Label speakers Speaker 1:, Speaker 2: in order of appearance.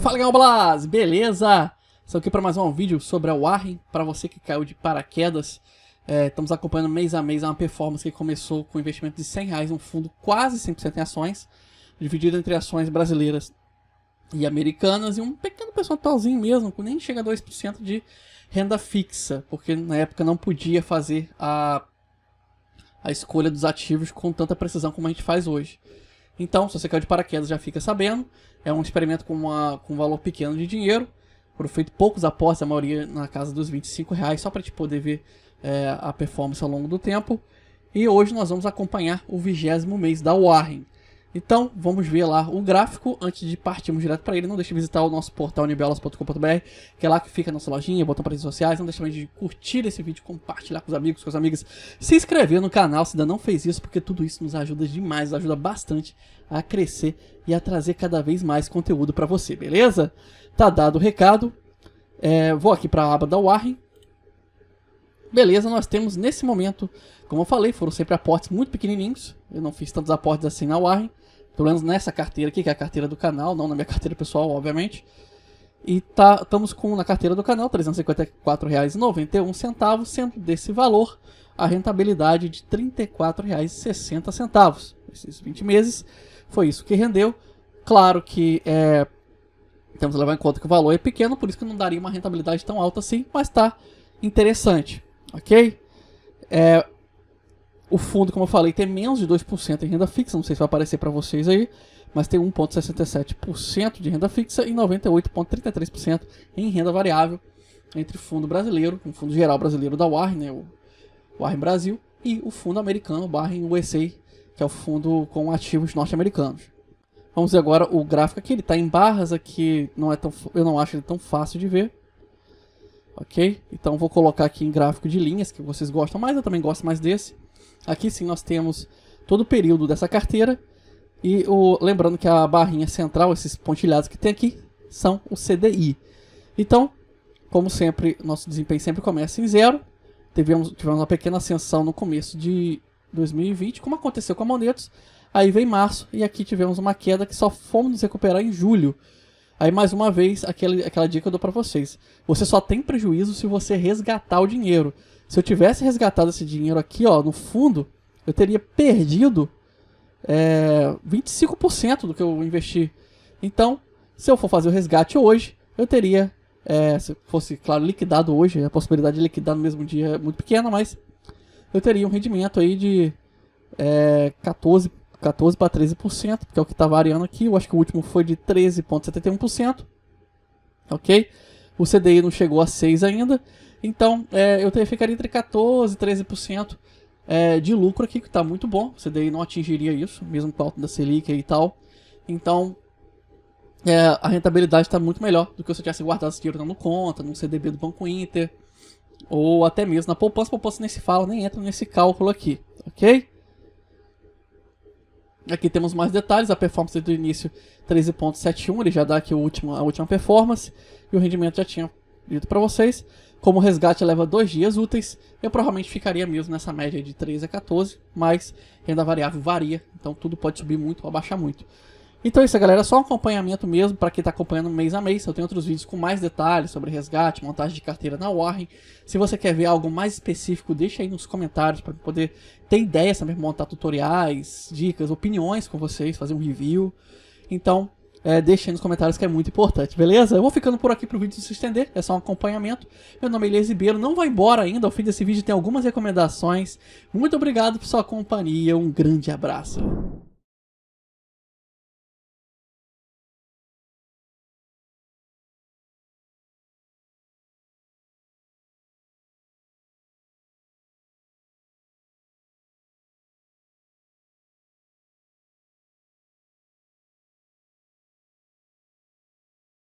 Speaker 1: Fala Gal Blas, beleza? Estou aqui para mais um vídeo sobre a Warren, para você que caiu de paraquedas. É, estamos acompanhando mês a mês é uma performance que começou com um investimento de 100 reais, um fundo quase 100% em ações, dividido entre ações brasileiras e americanas, e um pequeno percentualzinho mesmo, que nem chega a 2% de renda fixa, porque na época não podia fazer a, a escolha dos ativos com tanta precisão como a gente faz hoje. Então, se você caiu de paraquedas, já fica sabendo. É um experimento com, uma, com um valor pequeno de dinheiro. Foram feitos poucos apostas, a maioria na casa dos 25 reais, só para te poder ver é, a performance ao longo do tempo. E hoje nós vamos acompanhar o vigésimo mês da Warren. Então, vamos ver lá o gráfico antes de partirmos direto para ele. Não deixe de visitar o nosso portal unibiolas.com.br, que é lá que fica a nossa lojinha, botão para redes sociais. Não deixe também de curtir esse vídeo, compartilhar com os amigos, com as amigas, se inscrever no canal se ainda não fez isso, porque tudo isso nos ajuda demais, ajuda bastante a crescer e a trazer cada vez mais conteúdo para você, beleza? Tá dado o recado. É, vou aqui para a aba da Warren Beleza, nós temos nesse momento, como eu falei, foram sempre aportes muito pequenininhos. Eu não fiz tantos aportes assim na Warren. Pelo menos nessa carteira aqui, que é a carteira do canal, não na minha carteira pessoal, obviamente. E tá, estamos com na carteira do canal R$ 354,91, sendo desse valor a rentabilidade de R$ 34,60. Esses 20 meses foi isso que rendeu. Claro que é, temos que levar em conta que o valor é pequeno, por isso que não daria uma rentabilidade tão alta assim, mas está interessante. Ok? É, o fundo, como eu falei, tem menos de 2% em renda fixa, não sei se vai aparecer para vocês aí, mas tem 1,67% de renda fixa e 98,33% em renda variável entre fundo brasileiro, um fundo geral brasileiro da Warren, né, o Warren Brasil, e o fundo americano, o Warren USA, que é o fundo com ativos norte-americanos. Vamos ver agora o gráfico aqui, ele está em barras aqui, não é tão, eu não acho ele tão fácil de ver, ok? Então vou colocar aqui em gráfico de linhas, que vocês gostam mais, eu também gosto mais desse. Aqui sim nós temos todo o período dessa carteira. E o, lembrando que a barrinha central, esses pontilhados que tem aqui, são o CDI. Então, como sempre, nosso desempenho sempre começa em zero. Tivemos, tivemos uma pequena ascensão no começo de 2020, como aconteceu com a Monetos. Aí vem março e aqui tivemos uma queda que só fomos nos recuperar em julho. Aí, mais uma vez, aquela, aquela dica que eu dou pra vocês. Você só tem prejuízo se você resgatar o dinheiro. Se eu tivesse resgatado esse dinheiro aqui, ó, no fundo, eu teria perdido é, 25% do que eu investi. Então, se eu for fazer o resgate hoje, eu teria, é, se fosse, claro, liquidado hoje, a possibilidade de liquidar no mesmo dia é muito pequena, mas eu teria um rendimento aí de é, 14%. 14 para 13%, que é o que está variando aqui. Eu acho que o último foi de 13,71%. Ok? O CDI não chegou a 6 ainda. Então, é, eu ficaria entre 14% e 13% é, de lucro aqui, que está muito bom. O CDI não atingiria isso, mesmo com a alta da Selic e tal. Então, é, a rentabilidade está muito melhor do que se eu tivesse guardado esse dinheiro na conta, num CDB do Banco Inter, ou até mesmo na poupança. Poupança nem se fala, nem entra nesse cálculo aqui, ok? Aqui temos mais detalhes, a performance do início 13.71, ele já dá aqui a última, a última performance, e o rendimento já tinha dito para vocês. Como o resgate leva dois dias úteis, eu provavelmente ficaria mesmo nessa média de 13 a 14, mas renda variável varia, então tudo pode subir muito ou abaixar muito. Então é isso, galera. É só um acompanhamento mesmo para quem está acompanhando mês a mês. Eu tenho outros vídeos com mais detalhes sobre resgate, montagem de carteira na Warren. Se você quer ver algo mais específico, deixa aí nos comentários para poder ter ideias, saber montar tutoriais, dicas, opiniões com vocês, fazer um review. Então, é, deixa aí nos comentários que é muito importante, beleza? Eu vou ficando por aqui para o vídeo se estender, é só um acompanhamento. Meu nome é Elias Ribeiro, não vai embora ainda, ao fim desse vídeo tem algumas recomendações. Muito obrigado por sua companhia, um grande abraço.